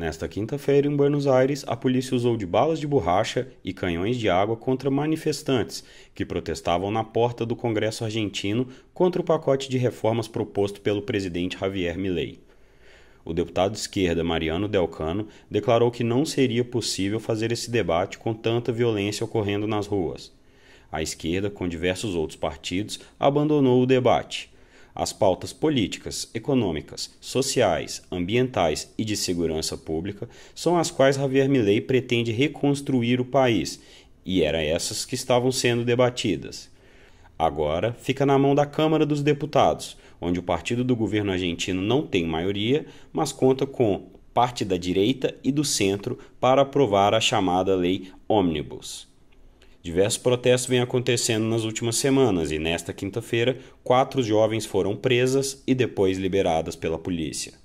Nesta quinta-feira, em Buenos Aires, a polícia usou de balas de borracha e canhões de água contra manifestantes que protestavam na porta do Congresso argentino contra o pacote de reformas proposto pelo presidente Javier Milei. O deputado de esquerda Mariano Delcano declarou que não seria possível fazer esse debate com tanta violência ocorrendo nas ruas. A esquerda, com diversos outros partidos, abandonou o debate as pautas políticas, econômicas, sociais, ambientais e de segurança pública são as quais Javier Milei pretende reconstruir o país, e eram essas que estavam sendo debatidas. Agora fica na mão da Câmara dos Deputados, onde o partido do governo argentino não tem maioria, mas conta com parte da direita e do centro para aprovar a chamada lei omnibus. Diversos protestos vêm acontecendo nas últimas semanas e nesta quinta-feira, quatro jovens foram presas e depois liberadas pela polícia.